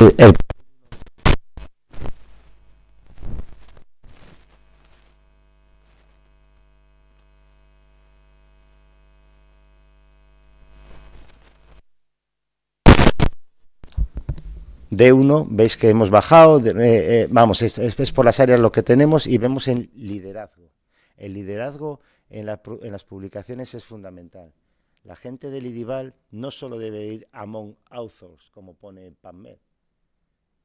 Este, D1, veis que hemos bajado, eh, eh, vamos, es, por las áreas lo que tenemos y vemos el liderazgo. El liderazgo en, las publicaciones es fundamental. La gente del IDIVAL no solo debe ir among authors, como pone PubMed,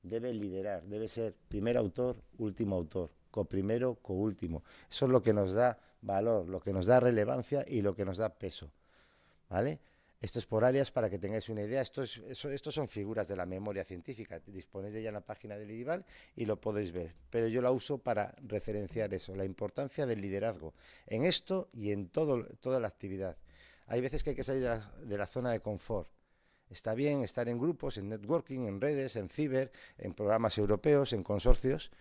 debe liderar, debe ser primer autor, último autor, coprimero, coúltimo. Eso es lo que nos da valor, lo que nos da relevancia y lo que nos da peso. ¿Vale? Esto es por áreas para que tengáis una idea. Esto, son figuras de la memoria científica. Disponéis de ella en la página del IDIVAL y lo podéis ver. Pero yo la uso para referenciar eso, la importancia del liderazgo en esto y en toda la actividad. Hay veces que hay que salir de la zona de confort Está bien estar en grupos, en networking, en redes, en ciber, en programas europeos, en consorcios,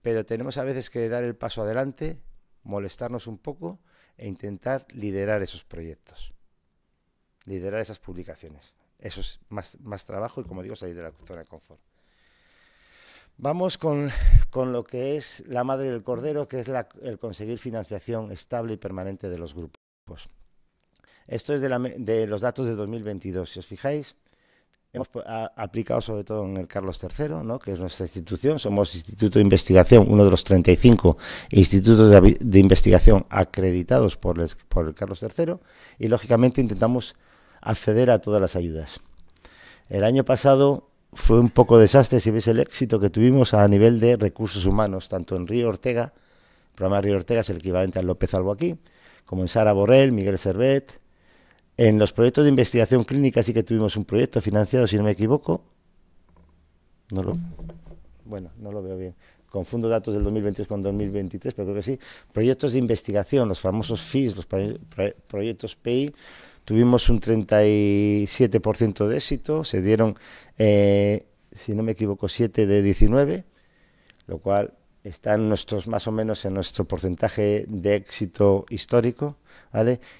pero tenemos a veces que dar el paso adelante, molestarnos un poco e intentar liderar esos proyectos, liderar esas publicaciones. Eso es más, trabajo y, como digo, salir de la zona de confort. Vamos con, con, lo que es la madre del cordero, que es el conseguir financiación estable y permanente de los grupos. Esto es de, los datos de 2022. Si os fijáis, hemos ah, aplicado sobre todo en el Carlos III, que es nuestra institución, somos Instituto de Investigación, uno de los 35 institutos de, investigación acreditados por el, Carlos III, y lógicamente intentamos acceder a todas las ayudas. El año pasado fue un poco desastre, si veis el éxito que tuvimos a nivel de recursos humanos, tanto en Río Ortega, el programa Río Ortega es el equivalente al López Albuquí, como en Sara Borrell, Miguel Servet, en los proyectos de investigación clínica sí que tuvimos un proyecto financiado, si no me equivoco. No lo, bueno, no lo veo bien. Confundo datos del 2022 con 2023, pero creo que sí. Proyectos de investigación, los famosos FIS, los proyectos PI, tuvimos un 37% de éxito, se dieron, eh, si no me equivoco, 7 de 19, lo cual está en nuestros, más o menos en nuestro porcentaje de éxito histórico.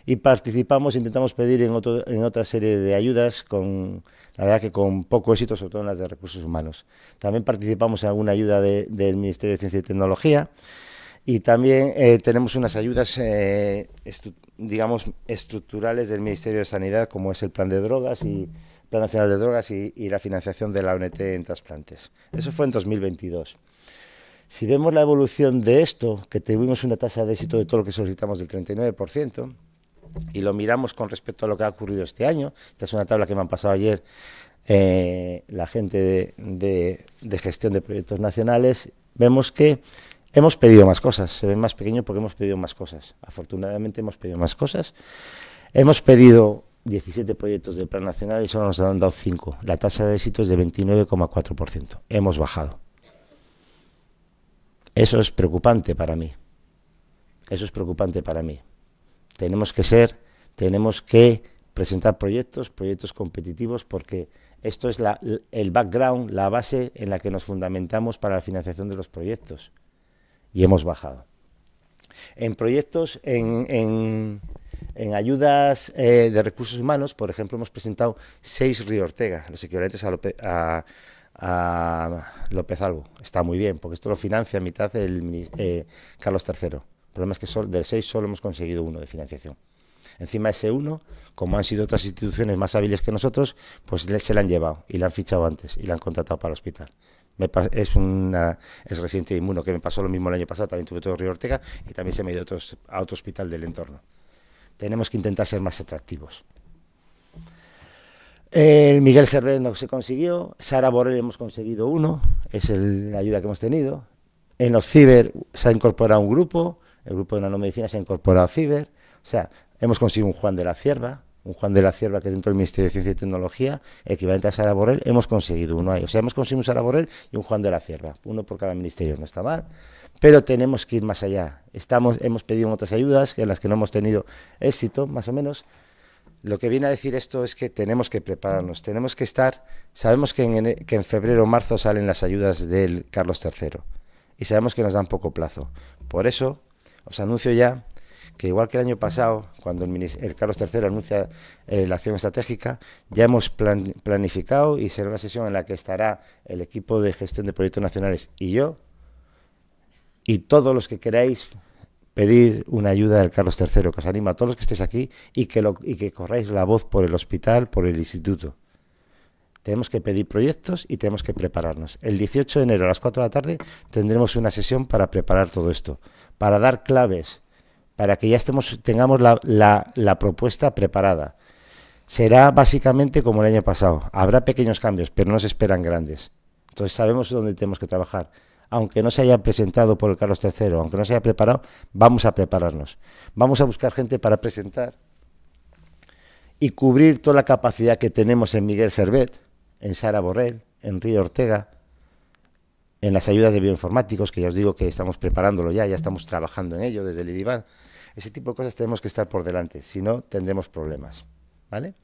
Y participamos, intentamos pedir en, otra serie de ayudas, la verdad que con poco éxito, sobre todo en las de recursos humanos. También participamos en alguna ayuda del Ministerio de Ciencia y Tecnología y también eh, tenemos unas ayudas, eh, digamos, estructurales del Ministerio de Sanidad, como es el Plan de Drogas y Plan Nacional de Drogas y, y la financiación de la ONT en trasplantes. Eso fue en 2022. Si vemos la evolución de esto, que tuvimos una tasa de éxito de todo lo que solicitamos del 39%, y lo miramos con respecto a lo que ha ocurrido este año, esta es una tabla que me han pasado ayer eh, la gente de, gestión de proyectos nacionales, vemos que hemos pedido más cosas, se ven más pequeño porque hemos pedido más cosas. Afortunadamente hemos pedido más cosas. Hemos pedido 17 proyectos del Plan Nacional y solo nos han dado 5. La tasa de éxito es de 29,4%. Hemos bajado. Eso es preocupante para mí. Eso es preocupante para mí. Tenemos que ser, tenemos que presentar proyectos, proyectos competitivos, porque esto es el background, la base en la que nos fundamentamos para la financiación de los proyectos. Y hemos bajado. En proyectos, en, ayudas eh, de recursos humanos, por ejemplo, hemos presentado seis Río Ortega, los equivalentes a, a a López Albo. Está muy bien, porque esto lo financia a mitad el eh, Carlos III. El problema es que solo, del 6 solo hemos conseguido uno de financiación. Encima ese uno, como han sido otras instituciones más hábiles que nosotros, pues se la han llevado y la han fichado antes y la han contratado para el hospital. es un es reciente inmuno que me pasó lo mismo el año pasado, también tuve todo Río Ortega y también se me dio a otro hospital del entorno. Tenemos que intentar ser más atractivos. El Miguel Cervés no se consiguió, Sara Borrell hemos conseguido uno, es la ayuda que hemos tenido. En los ciber se ha incorporado un grupo, el grupo de nanomedicina se ha incorporado a ciber, o sea, hemos conseguido un Juan de la Cierva, un Juan de la Cierva que es dentro del Ministerio de Ciencia y Tecnología, equivalente a Sara Borrell, hemos conseguido uno ahí. O sea, hemos conseguido un Sara Borrell y un Juan de la Cierva, uno por cada ministerio, no está mal. Pero tenemos que ir más allá. Estamos, hemos pedido otras ayudas en las que no hemos tenido éxito, más o menos, lo que viene a decir esto es que tenemos que prepararnos, tenemos que estar, sabemos que en, febrero o marzo salen las ayudas del Carlos III y sabemos que nos dan poco plazo. Por eso os anuncio ya que igual que el año pasado, cuando el, Carlos III anuncia eh, la acción estratégica, ya hemos planificado y será una sesión en la que estará el equipo de gestión de proyectos nacionales y yo y todos los que queráis pedir una ayuda del Carlos III, que os anima a todos los que estéis aquí y que, lo, que corráis la voz por el hospital, por el instituto. Tenemos que pedir proyectos y tenemos que prepararnos. El 18 de enero a las 4 de la tarde tendremos una sesión para preparar todo esto, para dar claves, para que ya estemos, tengamos la propuesta preparada. Será básicamente como el año pasado. Habrá pequeños cambios, pero no se esperan grandes. Entonces sabemos dónde tenemos que trabajar aunque no se haya presentado por el Carlos III, aunque no se haya preparado, vamos a prepararnos. Vamos a buscar gente para presentar y cubrir toda la capacidad que tenemos en Miguel Servet, en Sara Borrell, en Río Ortega, en las ayudas de bioinformáticos, que ya os digo que estamos preparándolo ya, ya estamos trabajando en ello desde el IDIVAN. Ese tipo de cosas tenemos que estar por delante, si no tendremos problemas. ¿Vale?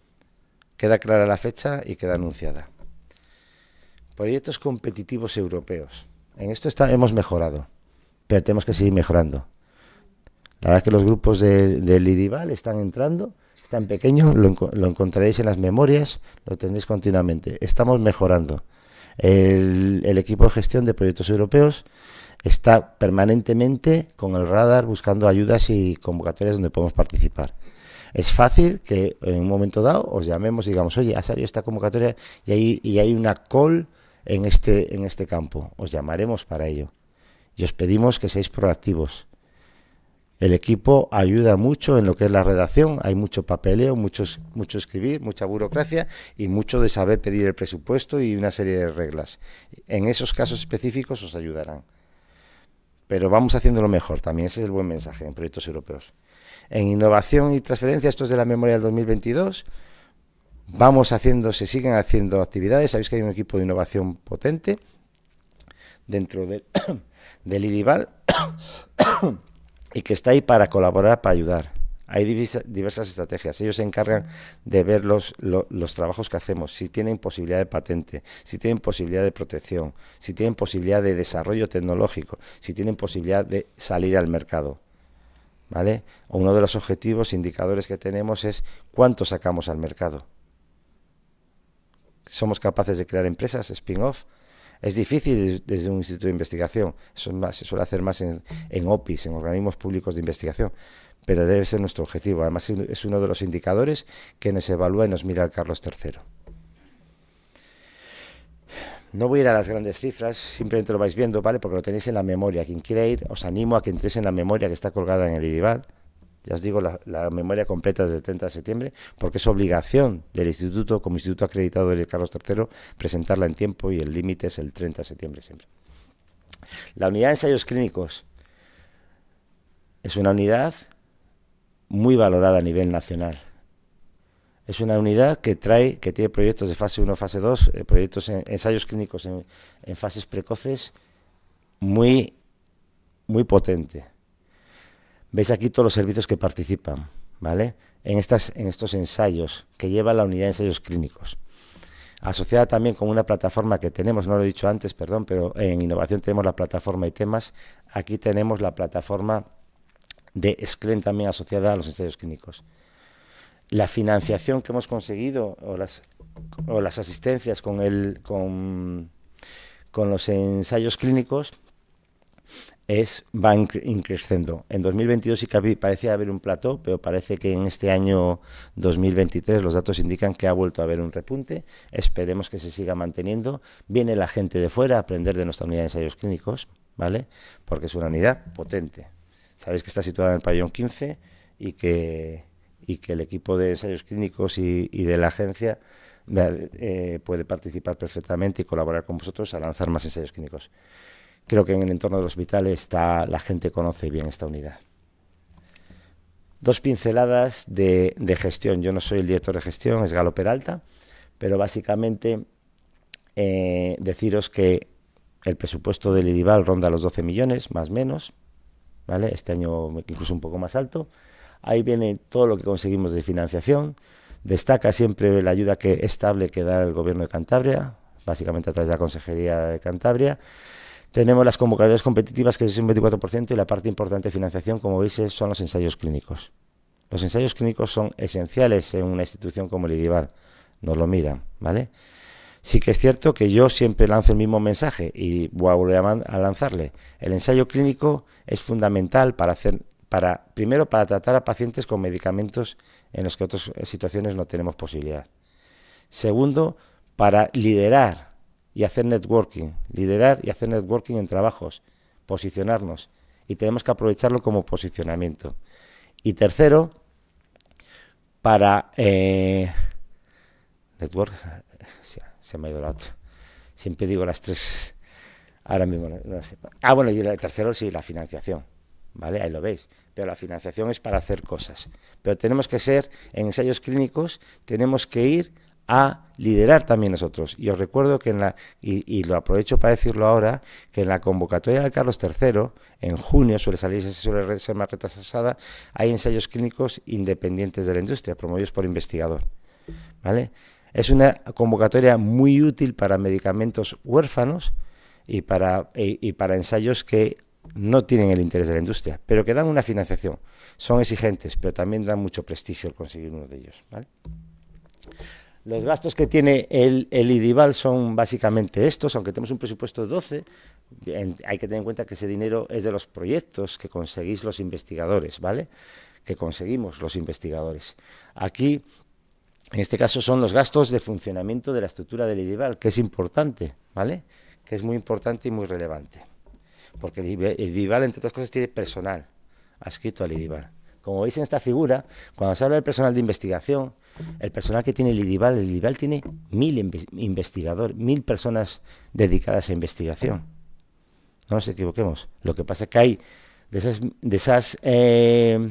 Queda clara la fecha y queda anunciada. Proyectos competitivos europeos. En esto hemos mejorado, pero tenemos que seguir mejorando. La verdad es que los grupos de, de Lidival están entrando, están pequeños, lo, lo, encontraréis en las memorias, lo tendréis continuamente. Estamos mejorando. El, equipo de gestión de proyectos europeos está permanentemente con el radar buscando ayudas y convocatorias donde podemos participar. Es fácil que en un momento dado os llamemos y digamos, oye, ha salido esta convocatoria y y hay una call en este, en este campo. Os llamaremos para ello. Y os pedimos que seáis proactivos. El equipo ayuda mucho en lo que es la redacción, hay mucho papeleo, mucho escribir, mucha burocracia y mucho de saber pedir el presupuesto y una serie de reglas. En esos casos específicos os ayudarán. Pero vamos haciéndolo mejor también, ese es el buen mensaje en proyectos europeos. En innovación y transferencia, esto es de la memoria del 2022, Vamos haciendo, se siguen haciendo actividades. Sabéis que hay un equipo de innovación potente dentro del, IDIVAL y que está ahí para colaborar, para ayudar. Hay diversas estrategias. Ellos se encargan de ver los, trabajos que hacemos, si tienen posibilidad de patente, si tienen posibilidad de protección, si tienen posibilidad de desarrollo tecnológico, si tienen posibilidad de salir al mercado. ¿Vale? Uno de los objetivos, indicadores que tenemos es cuánto sacamos al mercado somos capaces de crear empresas, spin-off. Es difícil desde un instituto de investigación, más, se suele hacer más en, en OPIs, en organismos públicos de investigación, pero debe ser nuestro objetivo. Además, es uno de los indicadores que nos evalúa y nos mira el Carlos III. No voy a ir a las grandes cifras, simplemente lo vais viendo, ¿vale? Porque lo tenéis en la memoria. Quien quiera ir, os animo a que entréis en la memoria que está colgada en el IDIVAL ya os digo, la, memoria completa es del 30 de septiembre, porque es obligación del instituto, como instituto acreditado de Carlos III, presentarla en tiempo y el límite es el 30 de septiembre siempre. La unidad de ensayos clínicos es una unidad muy valorada a nivel nacional. Es una unidad que trae, que tiene proyectos de fase 1, fase 2, eh, proyectos en, ensayos clínicos en, en, fases precoces muy, muy potente Veis aquí todos los servicios que participan, ¿vale? En, estas, en estos ensayos que lleva la unidad de ensayos clínicos. Asociada también con una plataforma que tenemos, no lo he dicho antes, perdón, pero en innovación tenemos la plataforma y temas. Aquí tenemos la plataforma de Screen también asociada a los ensayos clínicos. La financiación que hemos conseguido o las, las asistencias con, con, con los ensayos clínicos es, va increciendo. En 2022 sí que parecía haber un plató, pero parece que en este año 2023 los datos indican que ha vuelto a haber un repunte. Esperemos que se siga manteniendo. Viene la gente de fuera a aprender de nuestra unidad de ensayos clínicos, ¿vale? Porque es una unidad potente. Sabéis que está situada en el pabellón 15 y que, y que el equipo de ensayos clínicos y, de la agencia eh, puede participar perfectamente y colaborar con vosotros a lanzar más ensayos clínicos creo que en el entorno del hospital está, la gente conoce bien esta unidad. Dos pinceladas de, gestión. Yo no soy el director de gestión, es Galo Peralta, pero básicamente eh, deciros que el presupuesto del IDIVAL ronda los 12 millones, más o menos, ¿vale? Este año incluso un poco más alto. Ahí viene todo lo que conseguimos de financiación. Destaca siempre la ayuda que estable que da el gobierno de Cantabria, básicamente a través de la Consejería de Cantabria. Tenemos las convocatorias competitivas, que es un 24%, y la parte importante de financiación, como veis, son los ensayos clínicos. Los ensayos clínicos son esenciales en una institución como el IDIVAR. Nos lo miran, ¿vale? Sí que es cierto que yo siempre lanzo el mismo mensaje y voy a volver a lanzarle. El ensayo clínico es fundamental para hacer, para, primero para tratar a pacientes con medicamentos en los que otras situaciones no tenemos posibilidad. Segundo, para liderar y hacer networking, liderar y hacer networking en trabajos, posicionarnos y tenemos que aprovecharlo como posicionamiento. Y tercero, para eh, network, se, me ha ido la otra. Siempre digo las tres. Ahora mismo no, sé. Ah, bueno, y el tercero sí, la financiación. ¿Vale? Ahí lo veis. Pero la financiación es para hacer cosas. Pero tenemos que ser, en ensayos clínicos, tenemos que ir a liderar también nosotros. Y os recuerdo que en la, y, lo aprovecho para decirlo ahora, que en la convocatoria de Carlos III, en junio suele salir, suele ser más retrasada, hay ensayos clínicos independientes de la industria, promovidos por investigador. ¿Vale? Es una convocatoria muy útil para medicamentos huérfanos y para, para ensayos que no tienen el interés de la industria, pero que dan una financiación. Son exigentes, pero también dan mucho prestigio el conseguir uno de ellos. ¿vale? Los gastos que tiene el, IDIVAL son básicamente estos, aunque tenemos un presupuesto de 12, hay que tener en cuenta que ese dinero es de los proyectos que conseguís los investigadores, ¿vale? Que conseguimos los investigadores. Aquí, en este caso, son los gastos de funcionamiento de la estructura del IDIVAL, que es importante, ¿vale? Que es muy importante y muy relevante. Porque el IDIVAL, entre otras cosas, tiene personal adscrito al IDIVAL. Como veis en esta figura, cuando se habla del personal de investigación, el personal que tiene el IDIVAL, el IDIVAL tiene mil investigadores, mil personas dedicadas a investigación. No nos equivoquemos. Lo que pasa es que hay de esas, de esas, eh,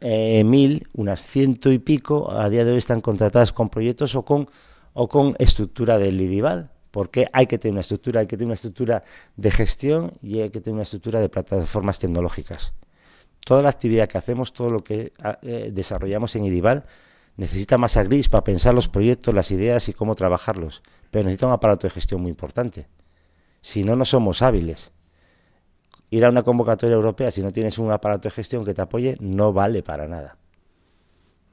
eh, mil, unas ciento y pico a día de hoy están contratadas con proyectos o con, o con estructura del Lidival, Porque hay que tener una estructura, hay que tener una estructura de gestión y hay que tener una estructura de plataformas tecnológicas. Toda la actividad que hacemos, todo lo que ah, eh, desarrollamos en Irival, necesita masa gris para pensar los proyectos, las ideas y cómo trabajarlos, pero necesita un aparato de gestión muy importante. Si no, no somos hábiles. Ir a una convocatoria europea si no tienes un aparato de gestión que te apoye no vale para nada.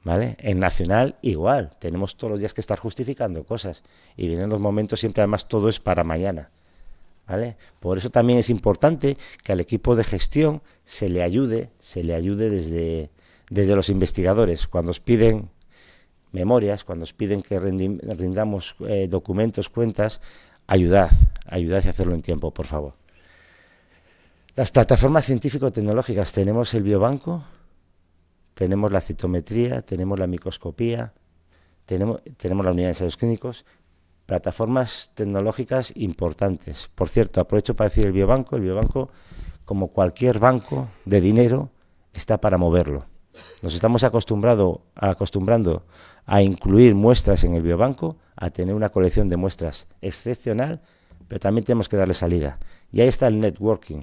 ¿Vale? En nacional igual, tenemos todos los días que estar justificando cosas y vienen los momentos siempre además todo es para mañana. Por eso también es importante que al equipo de gestión se le ayude, se le ayude desde, los investigadores. Cuando os piden memorias, cuando os piden que rindamos eh, documentos, cuentas, ayudad, ayudad a hacerlo en tiempo, por favor. Las plataformas científico-tecnológicas, tenemos el biobanco, tenemos la citometría, tenemos la microscopía, tenemos, tenemos la unidad de ensayos clínicos, plataformas tecnológicas importantes. Por cierto, aprovecho para decir el biobanco, el biobanco, como cualquier banco de dinero, está para moverlo. Nos estamos acostumbrado, acostumbrando a incluir muestras en el biobanco, a tener una colección de muestras excepcional, pero también tenemos que darle salida. Y ahí está el networking.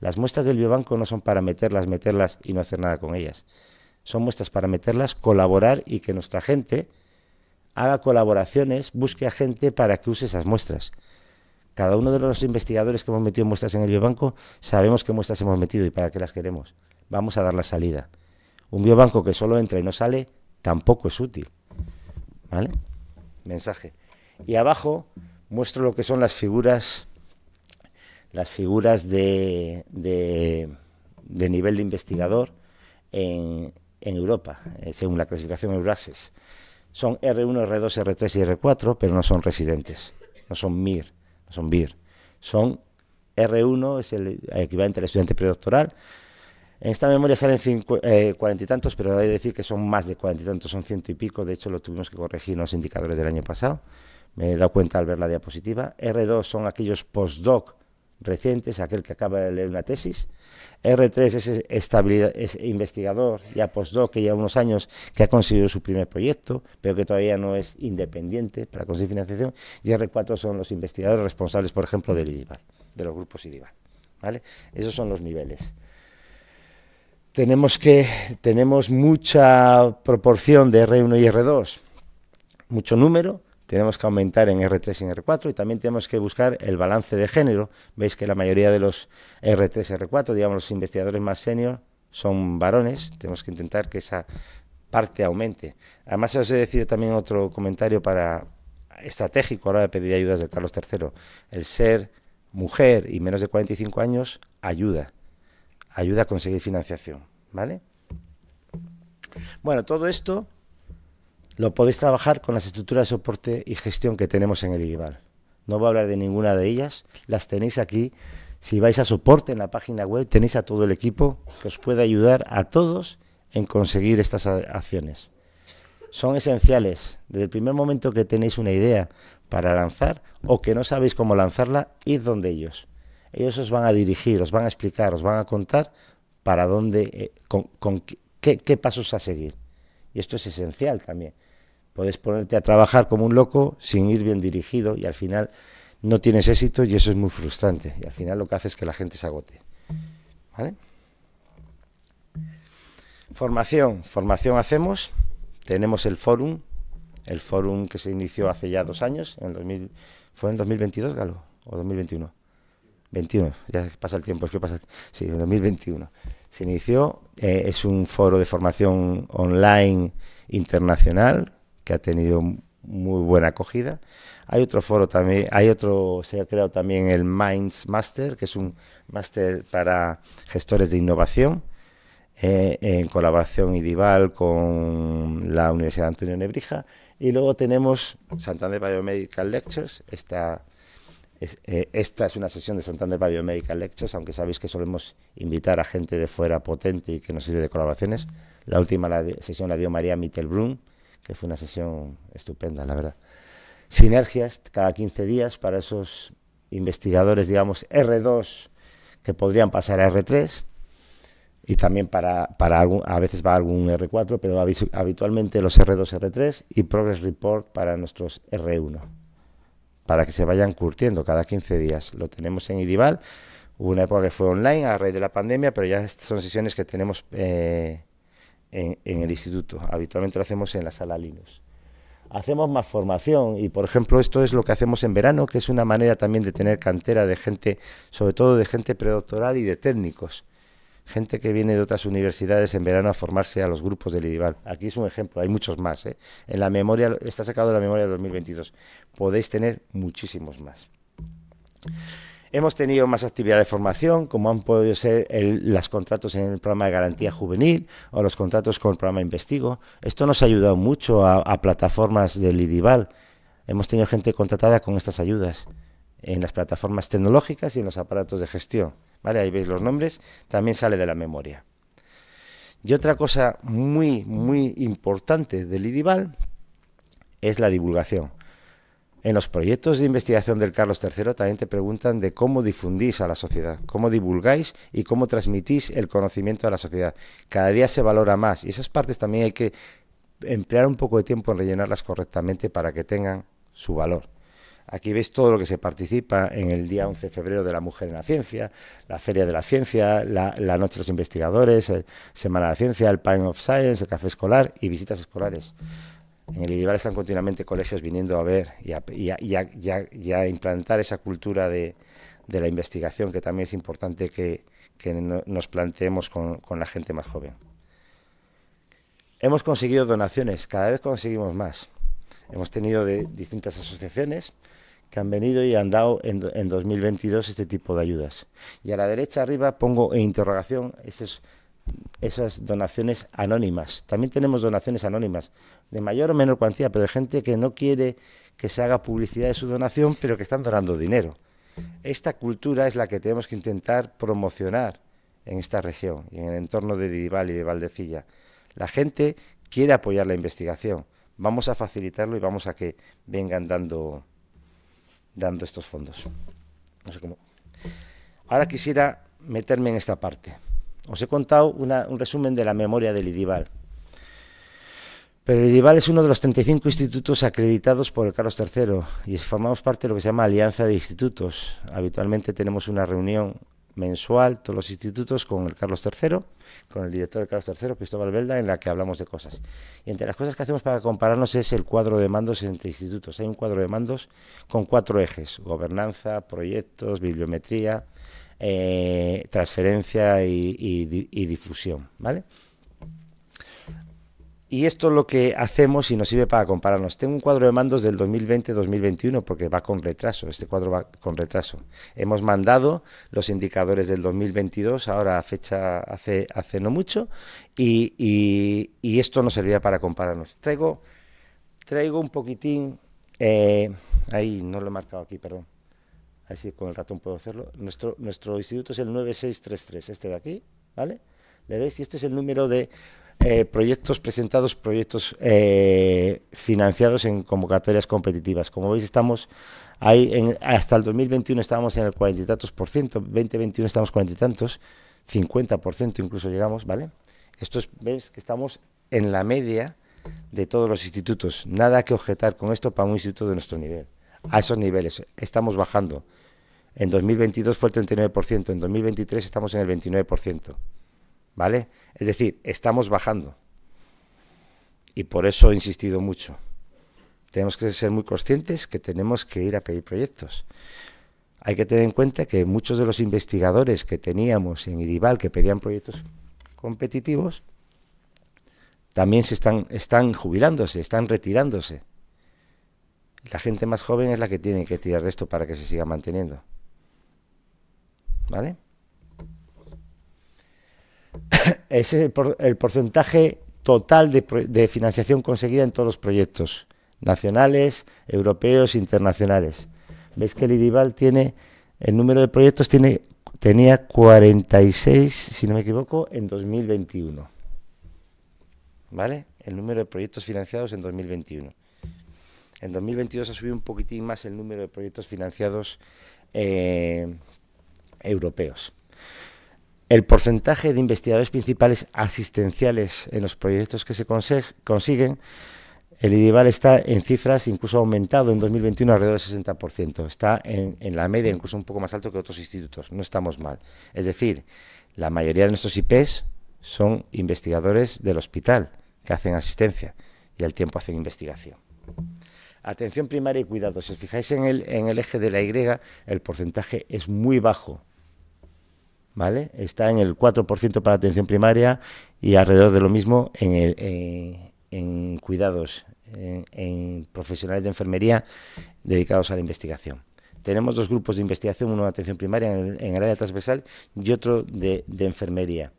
Las muestras del biobanco no son para meterlas, meterlas y no hacer nada con ellas. Son muestras para meterlas, colaborar y que nuestra gente, haga colaboraciones, busque a gente para que use esas muestras. Cada uno de los investigadores que hemos metido muestras en el biobanco sabemos qué muestras hemos metido y para qué las queremos. Vamos a dar la salida. Un biobanco que solo entra y no sale tampoco es útil. ¿Vale? Mensaje. Y abajo muestro lo que son las figuras, las figuras de, nivel de investigador en, en Europa, eh, según la clasificación Eurases son R1, R2, R3 y R4, pero no son residentes, no son MIR, no son BIR. Son R1, es el equivalente al estudiante predoctoral. En esta memoria salen eh, cuarenta y tantos, pero hay que decir que son más de cuarenta y tantos, son ciento y pico. De hecho, lo tuvimos que corregir en los indicadores del año pasado. Me he dado cuenta al ver la diapositiva. R2 son aquellos postdoc recientes, aquel que acaba de leer una tesis. R3 es, es investigador, ya postdoc, que lleva unos años, que ha conseguido su primer proyecto, pero que todavía no es independiente para conseguir financiación. Y R4 son los investigadores responsables, por ejemplo, del IDIVAL, de los grupos IDIVAL. ¿vale? Esos son los niveles. Tenemos, que, tenemos mucha proporción de R1 y R2, mucho número, tenemos que aumentar en R3 y en R4 y también tenemos que buscar el balance de género. Veis que la mayoría de los R3, y R4, digamos los investigadores más senior, son varones. Tenemos que intentar que esa parte aumente. Además os he decidido también otro comentario para estratégico ahora la de pedir ayudas de Carlos III. El ser mujer y menos de 45 años ayuda. Ayuda a conseguir financiación. ¿Vale? Bueno, todo esto lo podéis trabajar con las estructuras de soporte y gestión que tenemos en el IGVAL. No voy a hablar de ninguna de ellas, las tenéis aquí. Si vais a soporte en la página web, tenéis a todo el equipo que os puede ayudar a todos en conseguir estas acciones. Son esenciales. Desde el primer momento que tenéis una idea para lanzar o que no sabéis cómo lanzarla, id donde ellos. Ellos os van a dirigir, os van a explicar, os van a contar para dónde, eh, con, qué pasos a seguir. Y esto es esencial también Puedes ponerte a trabajar como un loco sin ir bien dirigido y al final no tienes éxito y eso es muy frustrante. Y al final lo que hace es que la gente se agote. Formación. Formación hacemos. Tenemos el forum. El forum que se inició hace ya dos años. En 2000, ¿Fue en 2022, Galo? ¿O 2021? 21. Ya pasa el tiempo. Es que pasa. Sí, en 2021. Se inició. Eh, es un foro de formación online internacional que ha tenido muy buena acogida. Hay otro foro también, hay otro, se ha creado también el Minds Master, que es un máster para gestores de innovación, eh, en colaboración y IDIVAL con la Universidad Antonio Nebrija. Y luego tenemos Santander Biomedical Lectures, eh, esta es, una sesión de Santander Biomedical Lectures, aunque sabéis que solemos invitar a gente de fuera potente y que nos sirve de colaboraciones. La última sesión la dio María Mittelbrun, que fue una sesión estupenda, la verdad. Sinergias cada 15 días para esos investigadores, digamos, R2 que podrían pasar a R3 y también para, para a veces va algún R4, pero habitualmente los R2, R3 y Progress Report para nuestros R1, para que se vayan curtiendo cada 15 días. Lo tenemos en Idival, hubo una época que fue online a raíz de la pandemia, pero ya son sesiones que tenemos eh, en, el instituto. Habitualmente lo hacemos en la sala Linux. Hacemos más formación y, por ejemplo, esto es lo que hacemos en verano, que es una manera también de tener cantera de gente, sobre todo de gente predoctoral y de técnicos gente que viene de otras universidades en verano a formarse a los grupos del IDIVAL. Aquí es un ejemplo, hay muchos más. ¿eh? En la memoria, está sacado de la memoria de 2022. Podéis tener muchísimos más. Hemos tenido más actividad de formación, como han podido ser los contratos en el programa de garantía juvenil o los contratos con el programa Investigo. Esto nos ha ayudado mucho a, plataformas de Lidival. Hemos tenido gente contratada con estas ayudas en las plataformas tecnológicas y en los aparatos de gestión. ¿Vale? Ahí veis los nombres, también sale de la memoria. Y otra cosa muy, muy importante de Lidival es la divulgación. En los proyectos de investigación del Carlos III también te preguntan de cómo difundís a la sociedad, cómo divulgáis y cómo transmitís el conocimiento a la sociedad. Cada día se valora más y esas partes también hay que emplear un poco de tiempo en rellenarlas correctamente para que tengan su valor. Aquí veis todo lo que se participa en el día 11 de febrero de la Mujer en la Ciencia, la Feria de la Ciencia, la, Noche de los Investigadores, Semana de la Ciencia, el Pine of Science, el Café Escolar y visitas escolares. En el Iribar están continuamente colegios viniendo a ver y a, implantar esa cultura de, la investigación que también es importante que, nos planteemos con, la gente más joven. Hemos conseguido donaciones, cada vez conseguimos más. Hemos tenido de distintas asociaciones que han venido y han dado en, 2022 este tipo de ayudas. Y a la derecha arriba pongo en interrogación es esas donaciones anónimas. También tenemos donaciones anónimas, de mayor o menor cuantía, pero de gente que no quiere que se haga publicidad de su donación, pero que están donando dinero. Esta cultura es la que tenemos que intentar promocionar en esta región y en el entorno de Didival y de Valdecilla. La gente quiere apoyar la investigación. Vamos a facilitarlo y vamos a que vengan dando, dando estos fondos. No sé cómo. Ahora quisiera meterme en esta parte. Os he contado un resumen de la memoria del IDIVAL. Pero el IDIVAL es uno de los 35 institutos acreditados por el Carlos III y formamos parte de lo que se llama Alianza de Institutos. Habitualmente tenemos una reunión mensual, todos los institutos, con el Carlos III, con el director del Carlos III, Cristóbal Velda, en la que hablamos de cosas. Y entre las cosas que hacemos para compararnos es el cuadro de mandos entre institutos. Hay un cuadro de mandos con cuatro ejes, gobernanza, proyectos, bibliometría, eh, transferencia y, difusión, ¿vale? Y esto es lo que hacemos y nos sirve para compararnos. Tengo un cuadro de mandos del 2020-2021 porque va con retraso, este cuadro va con retraso. Hemos mandado los indicadores del 2022, ahora a fecha hace, hace no mucho, y, esto nos servía para compararnos. Traigo, traigo un poquitín, eh, ahí no lo he marcado aquí, perdón. Así con el ratón puedo hacerlo. Nuestro, nuestro instituto es el 9633, este de aquí, ¿vale? ¿Le veis? Y este es el número de eh, proyectos presentados, proyectos eh, financiados en convocatorias competitivas. Como veis, estamos ahí, en, hasta el 2021 estábamos en el cuarenta y tantos por ciento, 2021 estamos cuarenta y tantos, 50 por ciento incluso llegamos, ¿vale? Esto es, veis que estamos en la media de todos los institutos. Nada que objetar con esto para un instituto de nuestro nivel a esos niveles. Estamos bajando. En 2022 fue el 39%, en 2023 estamos en el 29%. ¿Vale? Es decir, estamos bajando. Y por eso he insistido mucho. Tenemos que ser muy conscientes que tenemos que ir a pedir proyectos. Hay que tener en cuenta que muchos de los investigadores que teníamos en Idival que pedían proyectos competitivos también se están, están jubilándose, están retirándose. La gente más joven es la que tiene que tirar de esto para que se siga manteniendo. ¿Vale? Ese es el, porcentaje total de, financiación conseguida en todos los proyectos, nacionales, europeos, internacionales. ¿Veis que el IDIVAL tiene, el número de proyectos tiene, tenía 46, si no me equivoco, en 2021? ¿Vale? El número de proyectos financiados en 2021. En 2022 ha subido un poquitín más el número de proyectos financiados eh, europeos. El porcentaje de investigadores principales asistenciales en los proyectos que se consiguen, el IDIVAL está en cifras incluso ha aumentado en 2021 alrededor del 60%. Está en la media, incluso un poco más alto que otros institutos. No estamos mal. Es decir, la mayoría de nuestros IPs son investigadores del hospital que hacen asistencia y al tiempo hacen investigación. Atención primaria y cuidados, Si os fijáis en el, eje de la Y, el porcentaje es muy bajo. ¿Vale? Está en el 4% para atención primaria y alrededor de lo mismo en, cuidados, en, profesionales de enfermería dedicados a la investigación. Tenemos dos grupos de investigación, uno de atención primaria en el, área transversal y otro de, enfermería.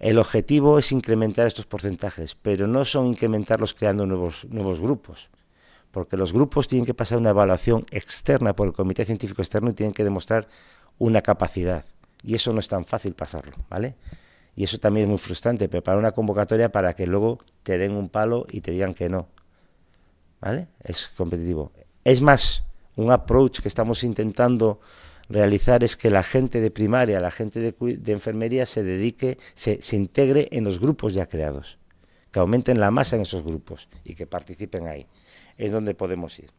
El objetivo es incrementar estos porcentajes, pero no son incrementarlos creando nuevos grupos porque los grupos tienen que pasar una evaluación externa por el Comité Científico Externo y tienen que demostrar una capacidad. Y eso no es tan fácil pasarlo, ¿vale? Y eso también es muy frustrante, preparar una convocatoria para que luego te den un palo y te digan que no. ¿Vale? Es competitivo. Es más, un approach que estamos intentando realizar es que la gente de primaria, la gente de, enfermería se dedique, se integre en los grupos ya creados, que aumenten la masa en esos grupos y que participen ahí es donde podemos ir.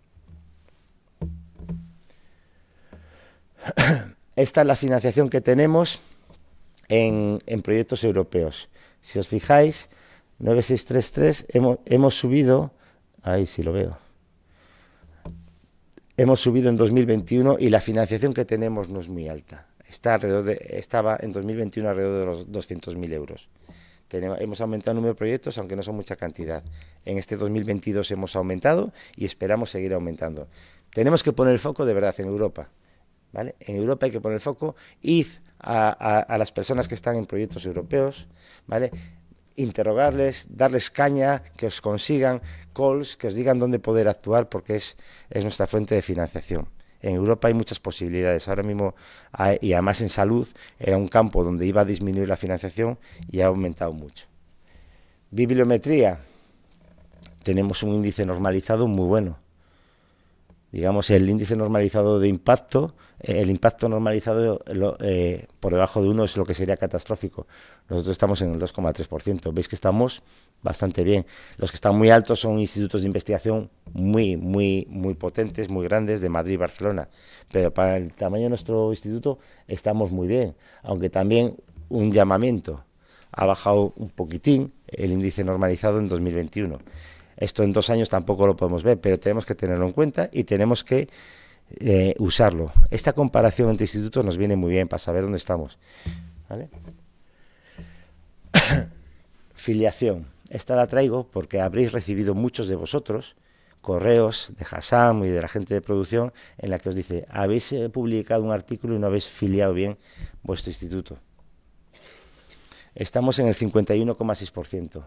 Esta es la financiación que tenemos en, proyectos europeos. Si os fijáis, 9633 hemos, hemos subido, ahí sí lo veo, hemos subido en 2021 y la financiación que tenemos no es muy alta. estaba en 2021 alrededor de los 200.000 euros hemos aumentado el número de proyectos, aunque no son mucha cantidad. En este 2022 hemos aumentado y esperamos seguir aumentando. Tenemos que poner el foco de verdad en Europa. En Europa hay que poner el foco, id a, las personas que están en proyectos europeos, interrogarles, darles caña, que os consigan calls, que os digan dónde poder actuar, porque es nuestra fuente de financiación. En Europa hay muchas posibilidades. Ahora mismo, y además en salud, era un campo donde iba a disminuir la financiación y ha aumentado mucho. Bibliometría. Tenemos un índice normalizado muy bueno digamos, el índice normalizado de impacto, el impacto normalizado eh, por debajo de uno es lo que sería catastrófico. Nosotros estamos en el 2,3%. Veis que estamos bastante bien. Los que están muy altos son institutos de investigación muy, muy, muy potentes, muy grandes, de Madrid y Barcelona. Pero para el tamaño de nuestro instituto estamos muy bien. Aunque también un llamamiento. Ha bajado un poquitín el índice normalizado en 2021. Esto en dos años tampoco lo podemos ver, pero tenemos que tenerlo en cuenta y tenemos que eh, usarlo. Esta comparación entre institutos nos viene muy bien para saber dónde estamos. Filiación. Esta la traigo porque habréis recibido muchos de vosotros correos de Hassam y de la gente de producción en la que os dice, habéis eh, publicado un artículo y no habéis filiado bien vuestro instituto. Estamos en el 51,6%.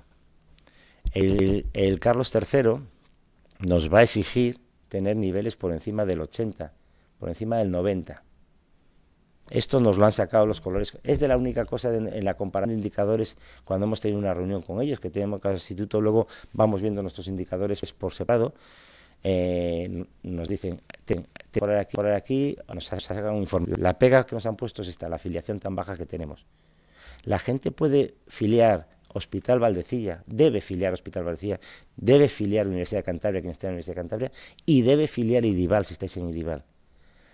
El, Carlos III nos va a exigir tener niveles por encima del 80, por encima del 90. Esto nos lo han sacado los colores. Es de la única cosa en la comparación de indicadores cuando hemos tenido una reunión con ellos, que tenemos cada instituto, luego vamos viendo nuestros indicadores por separado. Eh, nos dicen, ten, por aquí, por aquí, nos sacan un informe. La pega que nos han puesto es esta, la afiliación tan baja que tenemos. La gente puede filiar Hospital Valdecilla, debe filiar Hospital Valdecilla, debe filiar Universidad de Cantabria, quien está en la Universidad de Cantabria, y debe filiar Idival, si estáis en Idival.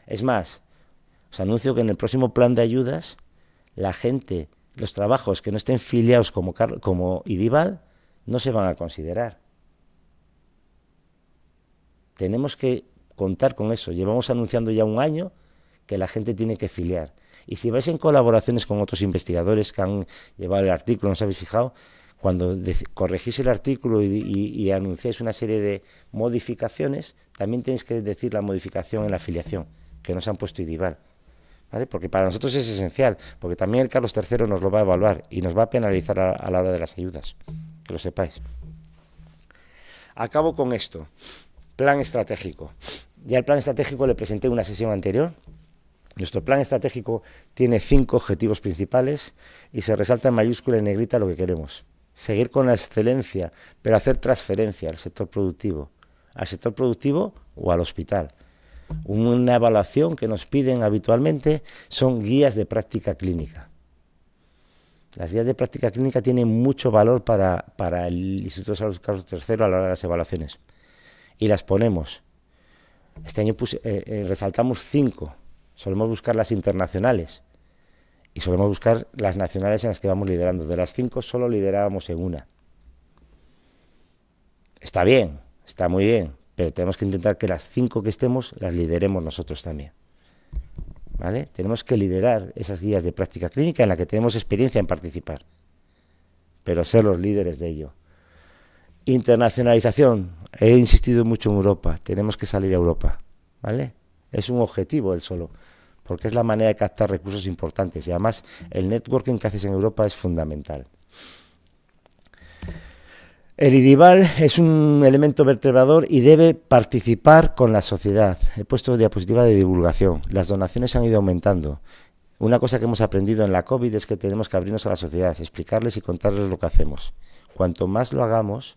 Es más, os anuncio que en el próximo plan de ayudas, la gente, los trabajos que no estén filiados como, como Idival, no se van a considerar. Tenemos que contar con eso. Llevamos anunciando ya un año que la gente tiene que filiar. Y si vais en colaboraciones con otros investigadores que han llevado el artículo, ¿no os habéis fijado? Cuando corregís el artículo y, anunciáis una serie de modificaciones, también tenéis que decir la modificación en la afiliación, que nos han puesto IDIVAL. ¿Vale? Porque para nosotros es esencial, porque también Carlos III nos lo va a evaluar y nos va a penalizar a, la hora de las ayudas, que lo sepáis. Acabo con esto, plan estratégico. Ya el plan estratégico le presenté en una sesión anterior, nuestro plan estratégico tiene cinco objetivos principales y se resalta en mayúscula y negrita lo que queremos. Seguir con la excelencia, pero hacer transferencia al sector productivo, al sector productivo o al hospital. Una evaluación que nos piden habitualmente son guías de práctica clínica. Las guías de práctica clínica tienen mucho valor para, el Instituto de Salud Carlos III a la hora de las evaluaciones. Y las ponemos. Este año eh, eh, resaltamos cinco solemos buscar las internacionales y solemos buscar las nacionales en las que vamos liderando. De las cinco solo liderábamos en una. Está bien, está muy bien, pero tenemos que intentar que las cinco que estemos las lideremos nosotros también. ¿Vale? Tenemos que liderar esas guías de práctica clínica en las que tenemos experiencia en participar, pero ser los líderes de ello. Internacionalización. He insistido mucho en Europa. Tenemos que salir a Europa. ¿Vale? Es un objetivo él solo, porque es la manera de captar recursos importantes y además el networking que haces en Europa es fundamental. El IDIVAL es un elemento vertebrador y debe participar con la sociedad. He puesto diapositiva de divulgación. Las donaciones han ido aumentando. Una cosa que hemos aprendido en la COVID es que tenemos que abrirnos a la sociedad, explicarles y contarles lo que hacemos. Cuanto más lo hagamos,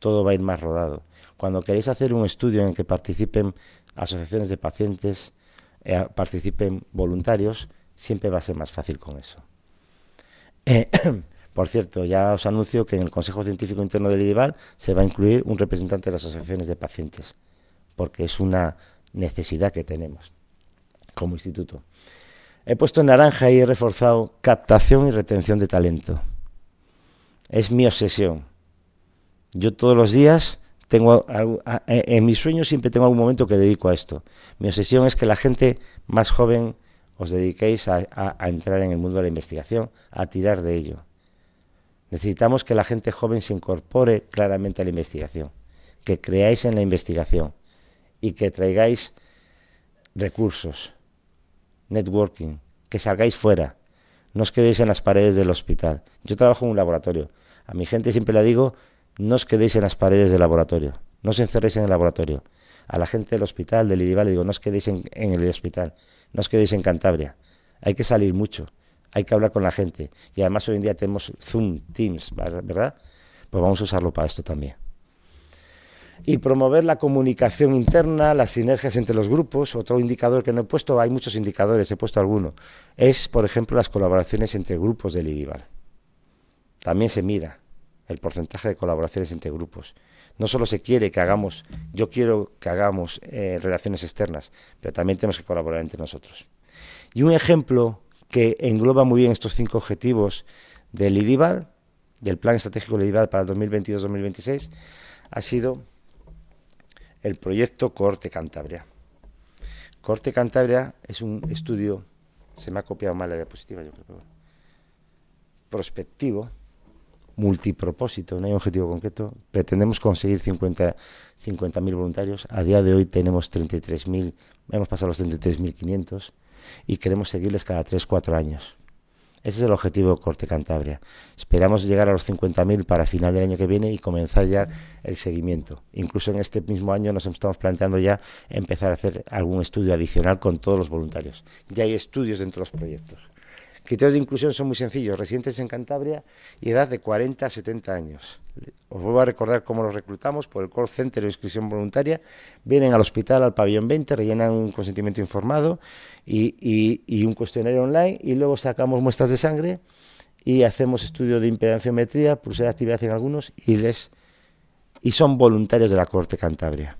todo va a ir más rodado. Cuando queréis hacer un estudio en el que participen asociaciones de pacientes, eh, participen voluntarios, siempre va a ser más fácil con eso. Eh, por cierto, ya os anuncio que en el Consejo Científico Interno del IDIVAL se va a incluir un representante de las asociaciones de pacientes, porque es una necesidad que tenemos como instituto. He puesto en naranja y he reforzado captación y retención de talento. Es mi obsesión. Yo todos los días eh, en mis sueños siempre tengo algún momento que dedico a esto. Mi obsesión es que la gente más joven os dediquéis a, a entrar en el mundo de la investigación, a tirar de ello. Necesitamos que la gente joven se incorpore claramente a la investigación, que creáis en la investigación y que traigáis recursos, networking, que salgáis fuera, no os quedéis en las paredes del hospital. Yo trabajo en un laboratorio. A mi gente siempre le digo no os quedéis en las paredes del laboratorio, no os encerréis en el laboratorio. A la gente del hospital, del Idival, digo, no os quedéis en, el hospital, no os quedéis en Cantabria. Hay que salir mucho, hay que hablar con la gente. Y además hoy en día tenemos Zoom, Teams, ¿verdad? Pues vamos a usarlo para esto también y promover la comunicación interna, las sinergias entre los grupos. Otro indicador que no he puesto, hay muchos indicadores, he puesto alguno, es, por ejemplo, las colaboraciones entre grupos del IDIVAL. También se mira el porcentaje de colaboraciones entre grupos. No solo se quiere que hagamos, yo quiero que hagamos eh, relaciones externas, pero también tenemos que colaborar entre nosotros. Y un ejemplo que engloba muy bien estos cinco objetivos del IDIVAL, del Plan Estratégico del para para 2022-2026, ha sido el proyecto Corte Cantabria. Corte Cantabria es un estudio, se me ha copiado mal la diapositiva, yo creo, prospectivo, multipropósito, no hay un objetivo concreto. Pretendemos conseguir 50.000 voluntarios. A día de hoy tenemos 33.000, hemos pasado los 33.500 y queremos seguirles cada 3-4 años. Ese es el objetivo de Corte Cantabria. Esperamos llegar a los 50.000 para final del año que viene y comenzar ya el seguimiento. Incluso en este mismo año nos estamos planteando ya empezar a hacer algún estudio adicional con todos los voluntarios. Ya hay estudios dentro de los proyectos criterios de inclusión son muy sencillos, residentes en Cantabria y edad de 40 a 70 años. Os vuelvo a recordar cómo los reclutamos por el call center o inscripción voluntaria. Vienen al hospital, al pabellón 20, rellenan un consentimiento informado y, un cuestionario online y luego sacamos muestras de sangre y hacemos estudio de impedanciometría, pulsar de actividad en algunos y les y son voluntarios de la Corte Cantabria.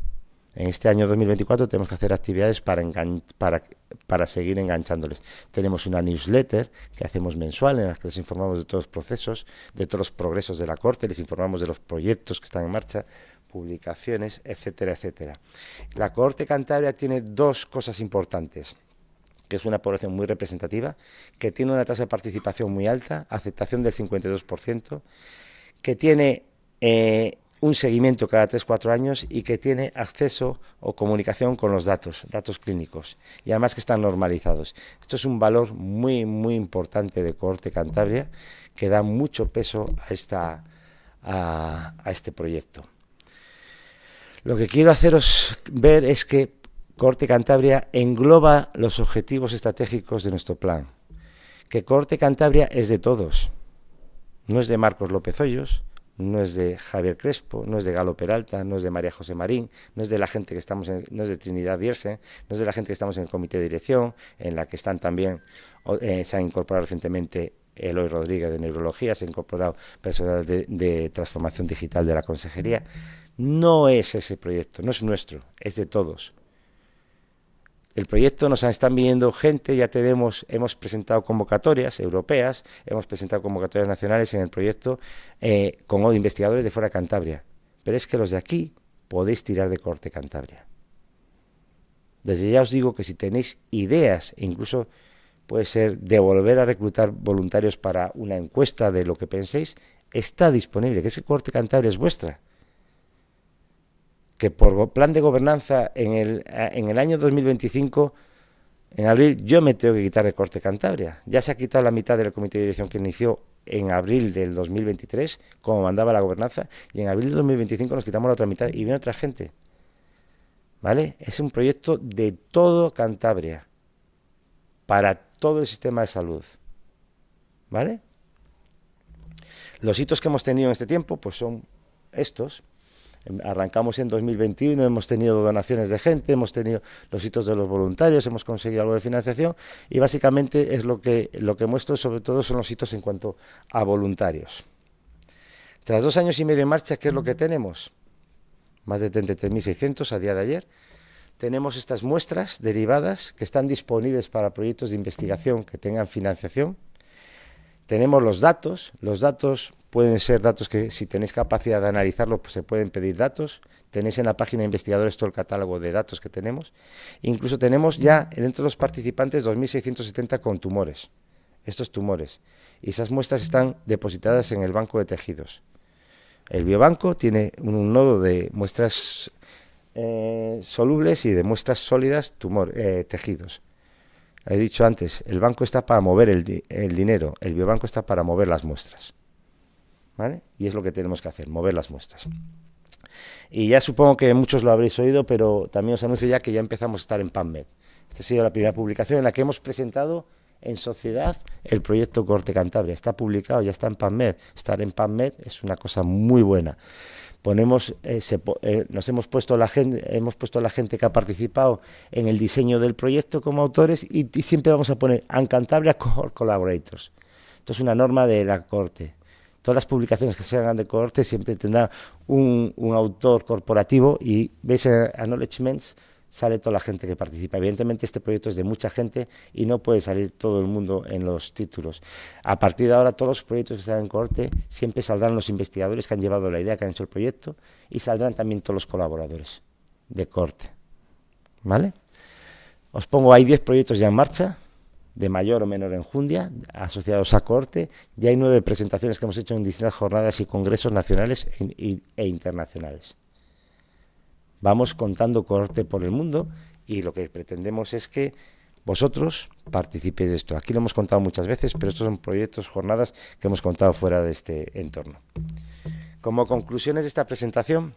En este año 2024 tenemos que hacer actividades para, seguir enganchándoles. Tenemos una newsletter que hacemos mensual en la que les informamos de todos los procesos, de todos los progresos de la Corte, les informamos de los proyectos que están en marcha, publicaciones, etcétera, etcétera. La Corte Cantabria tiene dos cosas importantes que es una población muy representativa, que tiene una tasa de participación muy alta, aceptación del 52%, que tiene eh, un seguimiento cada 3-4 años y que tiene acceso o comunicación con los datos, datos clínicos, y además que están normalizados. Esto es un valor muy, muy importante de Corte Cantabria que da mucho peso a, esta, a, a este proyecto. Lo que quiero haceros ver es que Corte Cantabria engloba los objetivos estratégicos de nuestro plan. Que Corte Cantabria es de todos. No es de Marcos López Hoyos, no es de Javier Crespo, no es de Galo Peralta, no es de María José Marín, no es de la gente que estamos en, no es de Trinidad Dierse, no es de la gente que estamos en el comité de dirección, en la que están también, eh, se ha incorporado recientemente Eloy Rodríguez de Neurología, se ha incorporado personal de transformación digital de la Consejería. No es ese proyecto, no es nuestro, es de todos el proyecto nos están viendo gente, ya tenemos, hemos presentado convocatorias europeas, hemos presentado convocatorias nacionales en el proyecto eh, con investigadores de fuera de Cantabria. Pero es que los de aquí podéis tirar de corte Cantabria. Desde ya os digo que si tenéis ideas, incluso puede ser de volver a reclutar voluntarios para una encuesta de lo que penséis, está disponible, que ese corte Cantabria es vuestra que por plan de gobernanza en el, en el año 2025, en abril, yo me tengo que quitar de Corte Cantabria. Ya se ha quitado la mitad del comité de dirección que inició en abril del 2023, como mandaba la gobernanza, y en abril del 2025 nos quitamos la otra mitad y viene otra gente. ¿Vale? Es un proyecto de todo Cantabria, para todo el sistema de salud. ¿Vale? Los hitos que hemos tenido en este tiempo, pues son estos. Em, arrancamos en 2021, hemos tenido donaciones de gente, hemos tenido los hitos de los voluntarios, hemos conseguido algo de financiación y básicamente es lo que, lo que muestro, sobre todo son los hitos en cuanto a voluntarios. Tras dos años y medio en marcha, ¿qué es lo que tenemos? Más de 33.600 a día de ayer. Tenemos estas muestras derivadas que están disponibles para proyectos de investigación que tengan financiación, tenemos los datos, los datos pueden ser datos que si tenéis capacidad de analizarlos, pues se pueden pedir datos. Tenéis en la página de investigadores todo el catálogo de datos que tenemos. Incluso tenemos ya dentro de los participantes 2.670 con tumores, estos tumores. Y esas muestras están depositadas en el banco de tejidos. El biobanco tiene un nodo de muestras eh, solubles y de muestras sólidas tumor, eh, tejidos. He dicho antes, el banco está para mover el, el dinero, el biobanco está para mover las muestras. ¿Vale? Y es lo que tenemos que hacer, mover las muestras. Y ya supongo que muchos lo habréis oído, pero también os anuncio ya que ya empezamos a estar en PubMed. Esta ha sido la primera publicación en la que hemos presentado en sociedad el proyecto Corte Cantabria. Está publicado, ya está en PubMed. Estar en PubMed es una cosa muy buena ponemos, eh, eh, nos hemos puesto la gente, hemos puesto la gente que ha participado en el diseño del proyecto como autores y, siempre vamos a poner encantable a Collaborators. Esto es una norma de la Corte. Todas las publicaciones que se hagan de Corte siempre tendrán un, autor corporativo y knowledge acknowledgements sale toda la gente que participa. Evidentemente este proyecto es de mucha gente y no puede salir todo el mundo en los títulos. A partir de ahora todos los proyectos que salgan en corte siempre saldrán los investigadores que han llevado la idea, que han hecho el proyecto y saldrán también todos los colaboradores de corte. ¿Vale? Os pongo, hay 10 proyectos ya en marcha, de mayor o menor enjundia, asociados a corte, y hay nueve presentaciones que hemos hecho en distintas jornadas y congresos nacionales e internacionales. Vamos contando corte por el mundo y lo que pretendemos es que vosotros participéis de esto. Aquí lo hemos contado muchas veces, pero estos son proyectos, jornadas que hemos contado fuera de este entorno. Como conclusiones de esta presentación,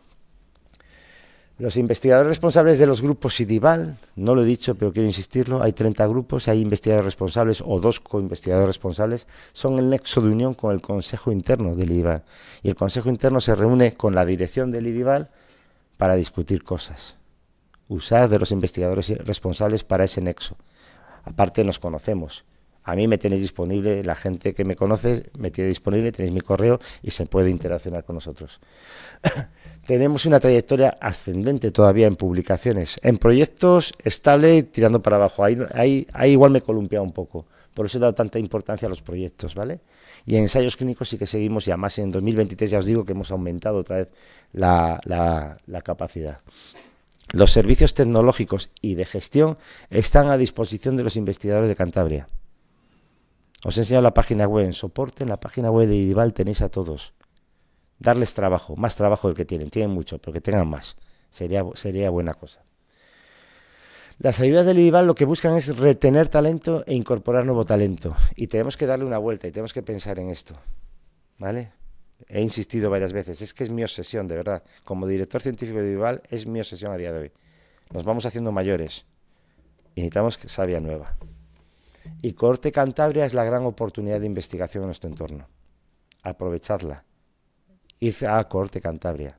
los investigadores responsables de los grupos IDIVAL, no lo he dicho, pero quiero insistirlo, hay 30 grupos, hay investigadores responsables o dos co-investigadores responsables, son el nexo de unión con el Consejo Interno del IDIVAL. Y el Consejo Interno se reúne con la dirección del IDIVAL, para discutir cosas. Usar de los investigadores responsables para ese nexo. Aparte nos conocemos. A mí me tenéis disponible, la gente que me conoce me tiene disponible, tenéis mi correo y se puede interaccionar con nosotros. Tenemos una trayectoria ascendente todavía en publicaciones, en proyectos estable tirando para abajo. Ahí, ahí igual me columpia un poco por eso he dado tanta importancia a los proyectos, ¿vale? Y en ensayos clínicos sí que seguimos y además en 2023 ya os digo que hemos aumentado otra vez la, capacidad. Los servicios tecnológicos y de gestión están a disposición de los investigadores de Cantabria. Os he enseñado la página web en soporte, en la página web de Idival tenéis a todos. Darles trabajo, más trabajo del que tienen, tienen mucho, pero que tengan más. sería buena cosa. Las ayudas del IDIVAL lo que buscan es retener talento e incorporar nuevo talento. Y tenemos que darle una vuelta y tenemos que pensar en esto. ¿Vale? He insistido varias veces, es que es mi obsesión, de verdad. Como director científico de IDIVAL es mi obsesión a día de hoy. Nos vamos haciendo mayores y necesitamos sabia nueva. Y Corte Cantabria es la gran oportunidad de investigación en nuestro entorno. Aprovechadla. Y a Corte Cantabria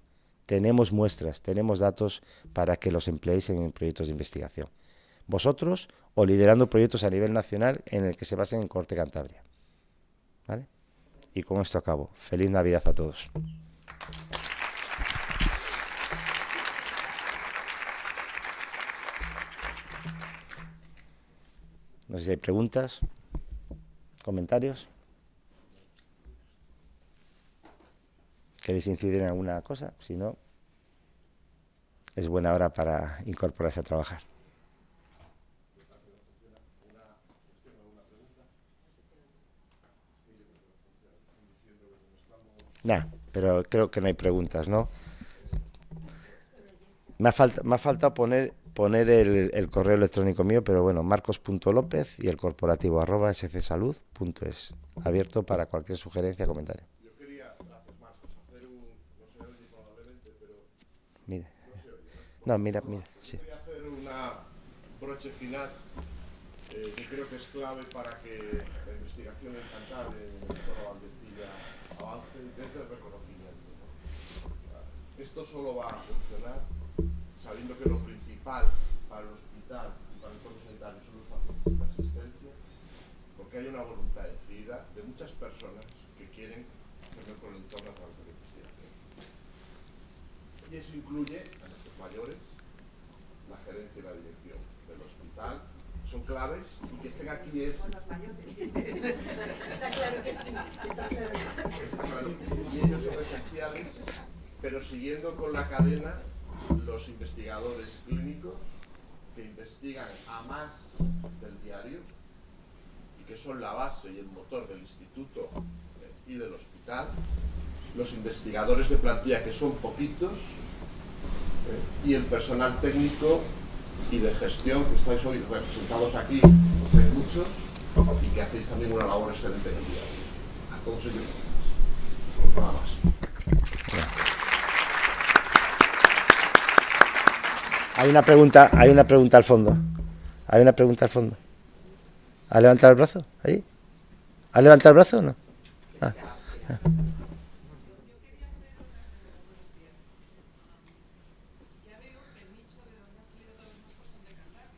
tenemos muestras, tenemos datos para que los empleéis en proyectos de investigación. Vosotros o liderando proyectos a nivel nacional en el que se basen en Corte Cantabria. Y con esto acabo. Feliz Navidad a todos. No sé si hay preguntas, comentarios. queréis incidir en alguna cosa, si no, es buena hora para incorporarse a trabajar. Nah, pero creo que no hay preguntas, ¿no? Me ha, falta, faltado poner, el, correo electrónico mío, pero bueno, marcos.lópez y el corporativo scsalud.es. Abierto para cualquier sugerencia, comentario. No, mira, mira. Voy a hacer una broche final eh, que creo que es clave para que la investigación en en el Valdecilla avance desde el reconocimiento. Esto solo va a funcionar sabiendo que lo principal para el hospital y para el centro son los pacientes de asistencia, porque hay una voluntad decidida de muchas personas que quieren tener con el entorno a través de y eso incluye a nuestros mayores, la gerencia y la dirección del hospital. Son claves y que estén aquí es... Está claro que sí, está claro Y ellos son esenciales, pero siguiendo con la cadena, los investigadores clínicos que investigan a más del diario y que son la base y el motor del instituto y del hospital, los investigadores de plantilla, que son poquitos, eh, y el personal técnico y de gestión, que estáis hoy representados aquí, no sé muchos, y que hacéis también una labor excelente en día A todos ellos, nada más. Hay una pregunta, hay una pregunta al fondo. Hay una pregunta al fondo. ¿Ha levantado el brazo? ¿Ahí? ¿Ha levantado el brazo o no? Yo quería hacer una de días. Ya veo que el nicho de donde han salido todos los móviles de Cantabria.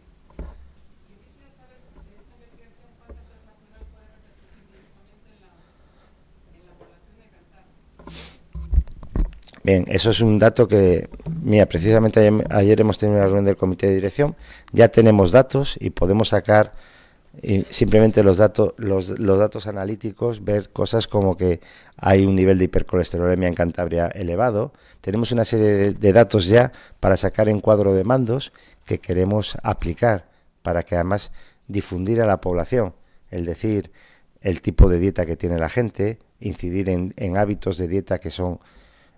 Yo quisiera saber si esta investigación falta transnacional puede repercirtir directamente en la población de Cantabria. Bien, eso es un dato que, mira, precisamente ayer hemos tenido una reunión del comité de dirección. Ya tenemos datos y podemos sacar simplemente los datos, los, datos analíticos, ver cosas como que hay un nivel de hipercolesterolemia en Cantabria elevado. Tenemos una serie de, datos ya para sacar en cuadro de mandos que queremos aplicar para que además difundir a la población, el decir el tipo de dieta que tiene la gente, incidir en, hábitos de dieta que son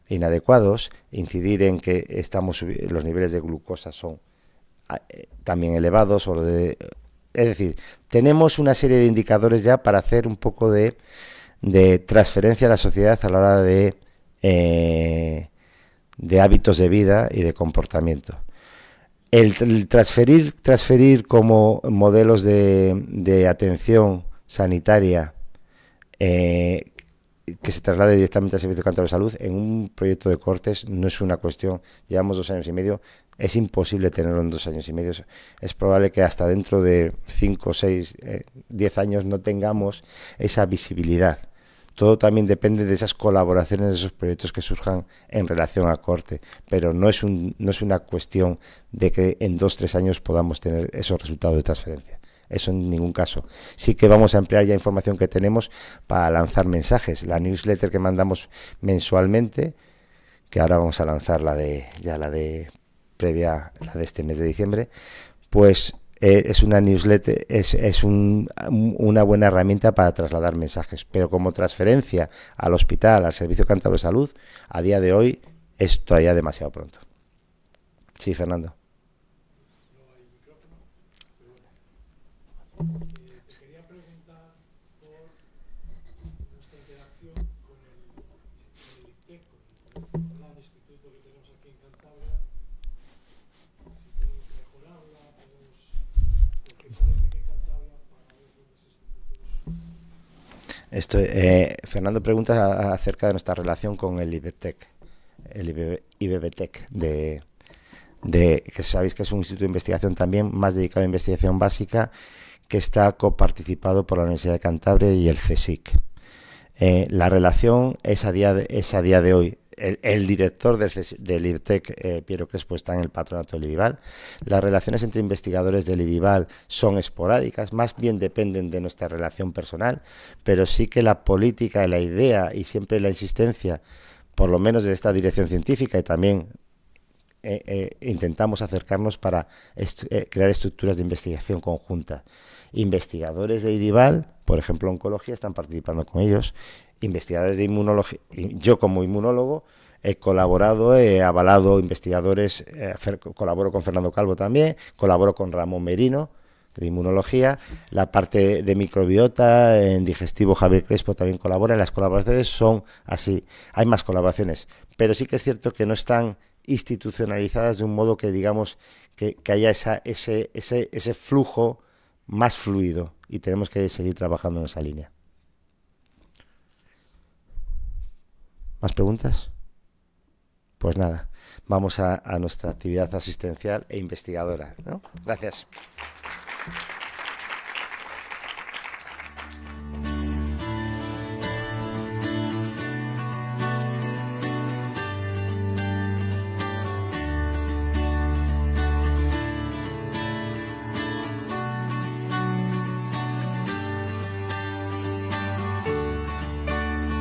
inadecuados, incidir en que estamos los niveles de glucosa son ah, eh, también elevados o de, es decir, tenemos una serie de indicadores ya para hacer un poco de, transferencia a la sociedad a la hora de, eh, de hábitos de vida y de comportamiento. El, transferir, transferir como modelos de, atención sanitaria eh, que se traslade directamente al Servicio Cantabria de Salud en un proyecto de cortes no es una cuestión. Llevamos dos años y medio, es imposible tenerlo en dos años y medio. Es probable que hasta dentro de cinco, seis, eh, diez años no tengamos esa visibilidad. Todo también depende de esas colaboraciones, de esos proyectos que surjan en relación a corte, pero no es, un, no es una cuestión de que en dos, tres años podamos tener esos resultados de transferencia eso en ningún caso. Sí que vamos a emplear ya información que tenemos para lanzar mensajes. La newsletter que mandamos mensualmente, que ahora vamos a lanzar la de ya la de previa la de este mes de diciembre, pues eh, es una newsletter, es, una buena herramienta para trasladar mensajes, pero como transferencia al hospital, al Servicio cantabro de Salud, a día de hoy es todavía demasiado pronto. Sí, Fernando. Quería preguntar por nuestra interacción con el, con el gran instituto que tenemos aquí en Cantabria, si podemos mejorarla, podemos, porque parece que Cantabria para los institutos. Esto, eh, Fernando pregunta acerca de nuestra relación con el IBTEC, el IBBTEC de, de, que sabéis que es un instituto de investigación también más dedicado a investigación básica que está coparticipado por la Universidad de Cantabria y el CSIC. Eh, la relación es a día de, hoy. El, director del, del e eh, Piero Crespo, está en el patronato de Lidival. Las relaciones entre investigadores del Lidival son esporádicas, más bien dependen de nuestra relación personal, pero sí que la política, la idea y siempre la insistencia, por lo menos de esta dirección científica y también eh, intentamos acercarnos para crear estructuras de investigación conjunta. Investigadores de Idival, por ejemplo, oncología, están participando con ellos. Investigadores de inmunología, yo como inmunólogo he colaborado, he avalado investigadores, eh, colaboro con Fernando Calvo también, colaboro con Ramón Merino de inmunología, la parte de microbiota, en digestivo Javier Crespo también colabora, las colaboraciones son así, hay más colaboraciones, pero sí que es cierto que no están institucionalizadas de un modo que digamos que, haya ese, ese, ese flujo más fluido y tenemos que seguir trabajando en esa línea. ¿Más preguntas? Pues nada, vamos a, nuestra actividad asistencial e investigadora. Gracias.